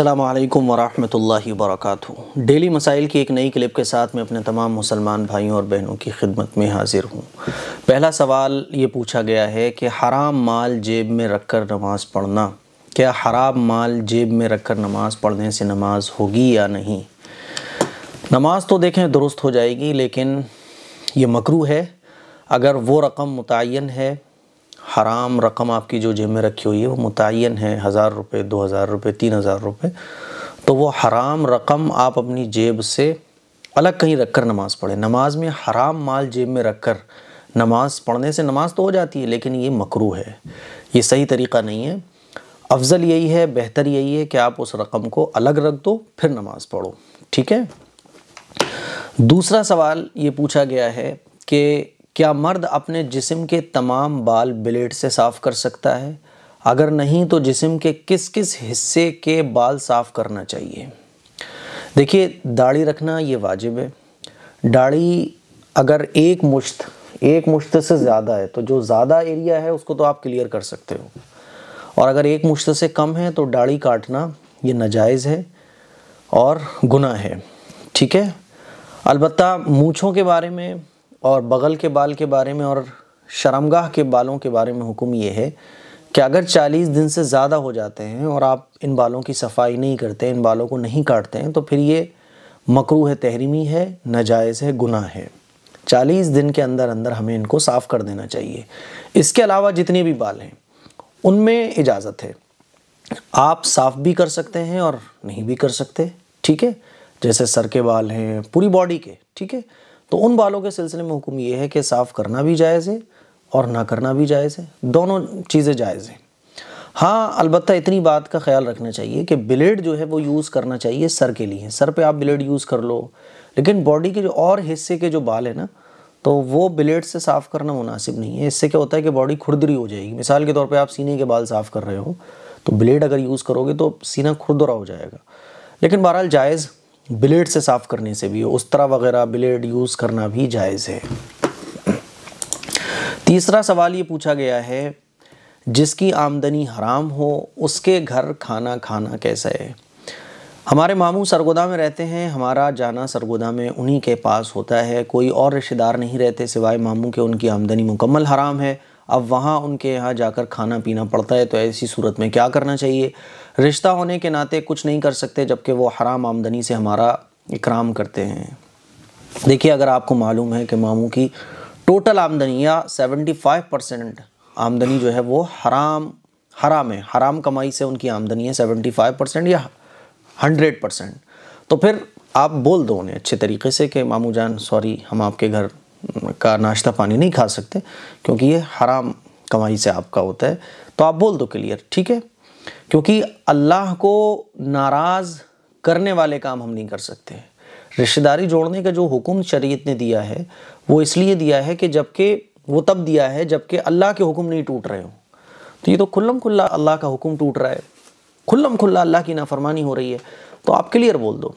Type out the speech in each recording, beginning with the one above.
अल्लाम वरहमल work daily मसाइल की एक नई क्लिप के साथ मैं अपने तमाम मुसलमान भाइयों और बहनों की खिदमत में हाजिर हूँ पहला सवाल ये पूछा गया है कि हराम माल जेब में रख कर नमाज़ पढ़ना क्या हराम माल जेब में रख कर नमाज़ पढ़ने से नमाज होगी या नहीं नमाज तो देखें दुरुस्त हो जाएगी लेकिन ये मकरू है अगर वो रकम मुतन है हराम रकम आपकी जो जेब में रखी हुई है वो मुतन है हज़ार रुपये दो हज़ार रुपये तीन हज़ार रुपये तो वो हराम रकम आप अपनी जेब से अलग कहीं रख कर नमाज़ पढ़ें नमाज में हराम माल जेब में रख कर नमाज़ पढ़ने से नमाज तो हो जाती है लेकिन ये मकरू है ये सही तरीक़ा नहीं है अफज़ल यही है बेहतर यही है कि आप उस रकम को अलग रख दो फिर नमाज़ पढ़ो ठीक है दूसरा सवाल ये पूछा गया है कि क्या मर्द अपने जिस्म के तमाम बाल ब्लेड से साफ़ कर सकता है अगर नहीं तो जिस्म के किस किस हिस्से के बाल साफ़ करना चाहिए देखिए दाढ़ी रखना ये वाजिब है दाढ़ी अगर एक मुश्त एक मुश्त से ज़्यादा है तो जो ज़्यादा एरिया है उसको तो आप क्लियर कर सकते हो और अगर एक मुश्त से कम है तो दाढ़ी काटना ये नाजायज़ है और गुना है ठीक है अलबत्त मूछों के बारे में और बगल के बाल के बारे में और शर्मगाह के बालों के बारे में हुक्म ये है कि अगर 40 दिन से ज़्यादा हो जाते हैं और आप इन बालों की सफाई नहीं करते इन बालों को नहीं काटते हैं तो फिर ये मकरू है तहरीमी है नाजायज़ है गुनाह है चालीस दिन के अंदर अंदर हमें इनको साफ़ कर देना चाहिए इसके अलावा जितने भी बाल हैं उनमें इजाज़त है आप साफ़ भी कर सकते हैं और नहीं भी कर सकते ठीक है जैसे सर के बाल हैं पूरी बॉडी के ठीक है तो उन बालों के सिलसिले में हुक्म ये है कि साफ़ करना भी जायज़ है और ना करना भी जायज़ है दोनों चीज़ें जायज़ हैं हाँ अलबत्त इतनी बात का ख्याल रखना चाहिए कि ब्लेड जो है वो यूज़ करना चाहिए सर के लिए सर पे आप ब्लेड यूज़ कर लो लेकिन बॉडी के जो और हिस्से के जो बाल हैं ना तो वो ब्लेड से साफ़ करना मुनासिब नहीं है इससे क्या होता है कि बॉडी खुरदरी हो जाएगी मिसाल के तौर पर आप सीने के बाल साफ़ कर रहे हो तो ब्लेड अगर यूज़ करोगे तो सीना खुरदरा हो जाएगा लेकिन बहरहाल जायज़ ब्लेड से साफ़ करने से भी तरह वगैरह ब्लेड यूज़ करना भी जायज़ है तीसरा सवाल ये पूछा गया है जिसकी आमदनी हराम हो उसके घर खाना खाना कैसा है हमारे मामू सरगोदा में रहते हैं हमारा जाना सरगोदा में उन्हीं के पास होता है कोई और रिश्तेदार नहीं रहते सिवाय मामू के उनकी आमदनी मुकम्मल हराम है अब वहाँ उनके यहाँ जाकर खाना पीना पड़ता है तो ऐसी सूरत में क्या करना चाहिए रिश्ता होने के नाते कुछ नहीं कर सकते जबकि वो हराम आमदनी से हमारा इकराम करते हैं देखिए अगर आपको मालूम है कि मामू की टोटल आमदनी या सेवेंटी फाइव परसेंट आमदनी जो है वो हराम हराम है हराम कमाई से उनकी आमदनी है सेवेंटी फाइव परसेंट या हंड्रेड परसेंट तो फिर आप बोल दो उन्हें अच्छे तरीके से कि मामू जान सॉरी हम आपके घर का नाश्ता पानी नहीं खा सकते क्योंकि ये हराम कमाई से आपका होता है तो आप बोल दो क्लियर ठीक है क्योंकि अल्लाह को नाराज़ करने वाले काम हम नहीं कर सकते रिश्तेदारी जोड़ने का जो हुक्म शरीयत ने दिया है वो इसलिए दिया है कि जबकि वो तब दिया है जबकि अल्लाह के हुक्म नहीं टूट रहे हो तो ये तो खुल्लम खुल्ला अल्लाह का हुक्म टूट रहा है खुल्लम खुल्ला अल्लाह की नाफरमानी हो रही है तो आप क्लियर बोल दो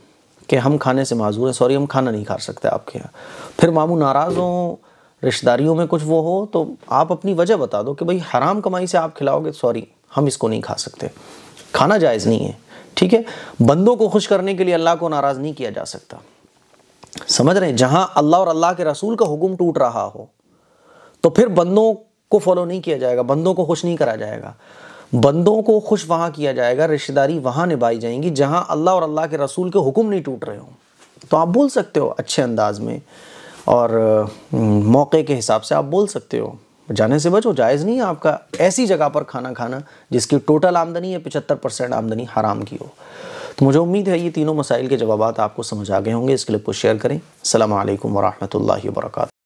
कि हम खाने से माजूर हैं सॉरी हम खाना नहीं खा सकते आपके यहाँ फिर मामू नाराज़ हों रिश्तेदारियों में कुछ वो हो तो आप अपनी वजह बता दो कि भाई हराम कमाई से आप खिलाओगे सॉरी हम इसको नहीं खा सकते खाना जायज़ नहीं है ठीक है बंदों को खुश करने के लिए अल्लाह को नाराज़ नहीं किया जा सकता समझ रहे हैं जहाँ अल्लाह और अल्लाह के रसूल का हुक्म टूट रहा हो तो फिर बंदों को फॉलो नहीं किया जाएगा बंदों को खुश नहीं करा जाएगा बंदों को खुश वहाँ किया जाएगा रिश्तेदारी वहाँ निभाई जाएंगी जहाँ अल्लाह और अल्लाह के रसूल के हुक्म नहीं टूट रहे हों तो आप बोल सकते हो अच्छे अंदाज में और हम्म, मौके के हिसाब से आप बोल सकते हो जाने से बचो जायज़ नहीं है आपका ऐसी जगह पर खाना खाना जिसकी टोटल आमदनी या पिछहत्तर परसेंट आमदनी हराम की हो तो मुझे उम्मीद है ये तीनों मसाइल के जवाब आपको समझ आ गए होंगे इसके लिए कुछ शेयर करें अल्लाम वरहमल वर्का